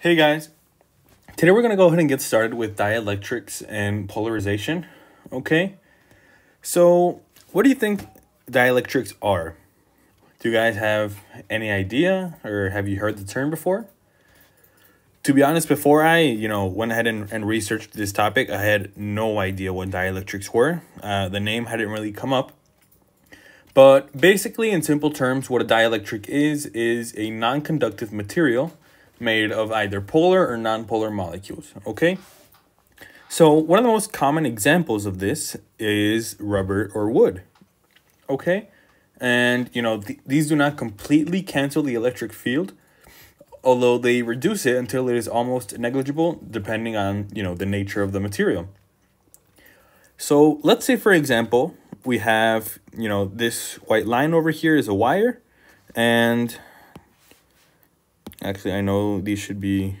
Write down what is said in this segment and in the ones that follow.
Hey guys, today we're going to go ahead and get started with dielectrics and polarization, okay? So what do you think dielectrics are? Do you guys have any idea or have you heard the term before? To be honest, before I, you know, went ahead and, and researched this topic, I had no idea what dielectrics were. Uh, the name hadn't really come up. But basically, in simple terms, what a dielectric is, is a non-conductive material – made of either polar or nonpolar molecules, okay? So one of the most common examples of this is rubber or wood, okay? And, you know, th these do not completely cancel the electric field, although they reduce it until it is almost negligible, depending on, you know, the nature of the material. So let's say, for example, we have, you know, this white line over here is a wire, and actually I know these should be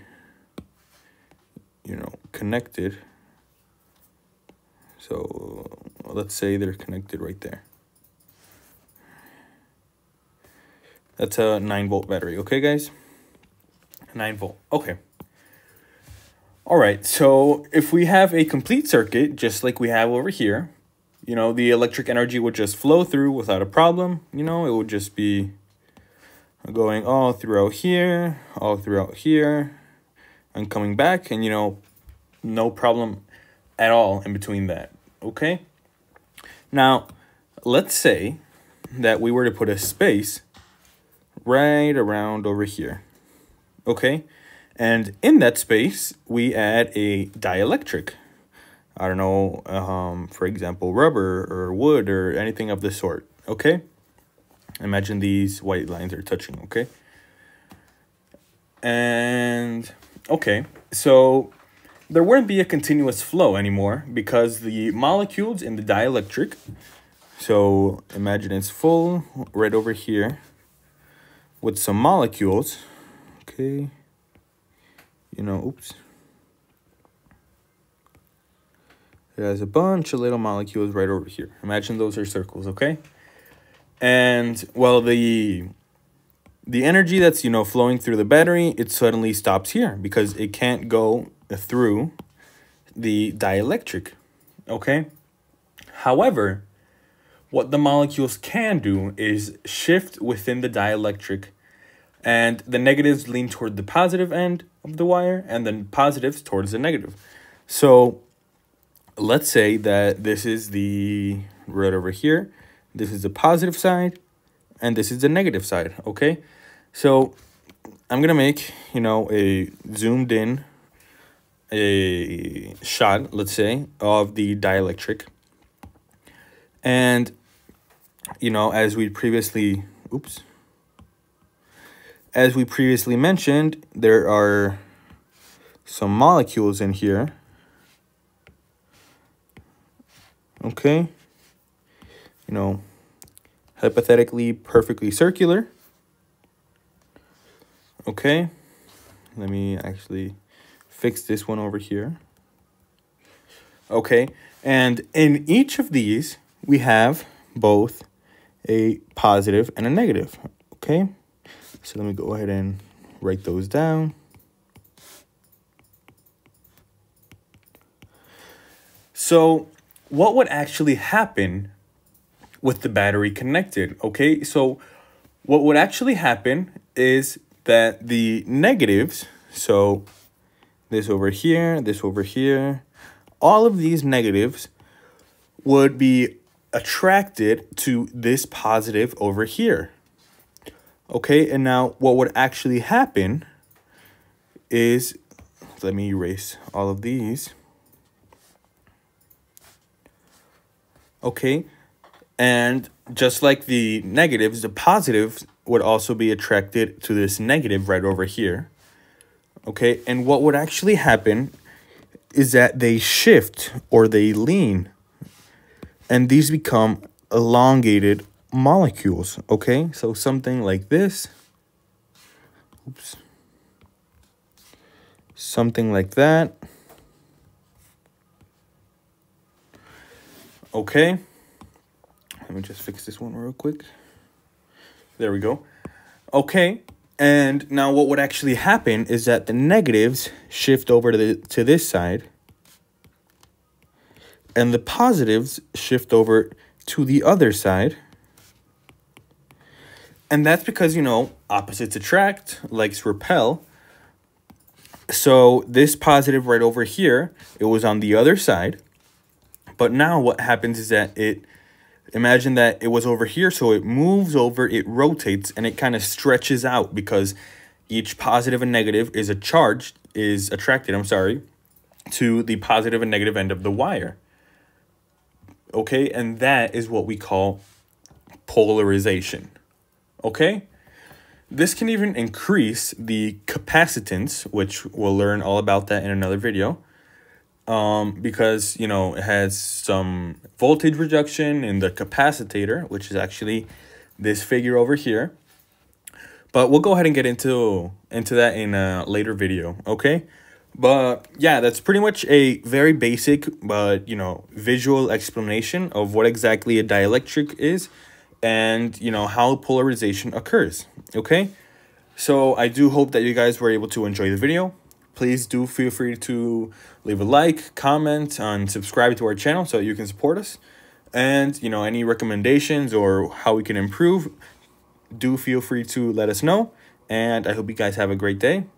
you know connected so uh, let's say they're connected right there that's a 9 volt battery okay guys 9 volt okay all right so if we have a complete circuit just like we have over here you know the electric energy would just flow through without a problem you know it would just be going all throughout here, all throughout here, and coming back, and you know, no problem at all in between that, okay? Now, let's say that we were to put a space right around over here, okay? And in that space, we add a dielectric. I don't know, um, for example, rubber or wood or anything of the sort, okay? imagine these white lines are touching, okay? And okay, so there wouldn't be a continuous flow anymore because the molecules in the dielectric, so imagine it's full right over here with some molecules, okay? You know, oops. It has a bunch of little molecules right over here. Imagine those are circles, okay? and well the the energy that's you know flowing through the battery it suddenly stops here because it can't go through the dielectric okay however what the molecules can do is shift within the dielectric and the negatives lean toward the positive end of the wire and then positives towards the negative so let's say that this is the right over here this is the positive side and this is the negative side, okay? So I'm gonna make, you know, a zoomed in a shot, let's say, of the dielectric. And, you know, as we previously, oops, as we previously mentioned, there are some molecules in here. Okay. You know, hypothetically perfectly circular. Okay, let me actually fix this one over here. Okay, and in each of these, we have both a positive and a negative. Okay, so let me go ahead and write those down. So what would actually happen with the battery connected. Okay, so what would actually happen is that the negatives, so this over here, this over here, all of these negatives would be attracted to this positive over here. Okay, and now what would actually happen is, let me erase all of these. Okay, and just like the negatives, the positives would also be attracted to this negative right over here. Okay, and what would actually happen is that they shift or they lean and these become elongated molecules. Okay, so something like this. Oops. Something like that. Okay. Let me just fix this one real quick. There we go. Okay, and now what would actually happen is that the negatives shift over to, the, to this side. And the positives shift over to the other side. And that's because, you know, opposites attract, likes repel. So this positive right over here, it was on the other side. But now what happens is that it imagine that it was over here, so it moves over, it rotates, and it kind of stretches out because each positive and negative is a charge, is attracted, I'm sorry, to the positive and negative end of the wire. Okay, and that is what we call polarization. Okay? This can even increase the capacitance, which we'll learn all about that in another video um, because you know it has some voltage reduction in the capacitor, which is actually this figure over here. But we'll go ahead and get into into that in a later video, okay? But yeah, that's pretty much a very basic but you know visual explanation of what exactly a dielectric is and you know how polarization occurs, okay? So I do hope that you guys were able to enjoy the video please do feel free to leave a like, comment, and subscribe to our channel so you can support us. And, you know, any recommendations or how we can improve, do feel free to let us know. And I hope you guys have a great day.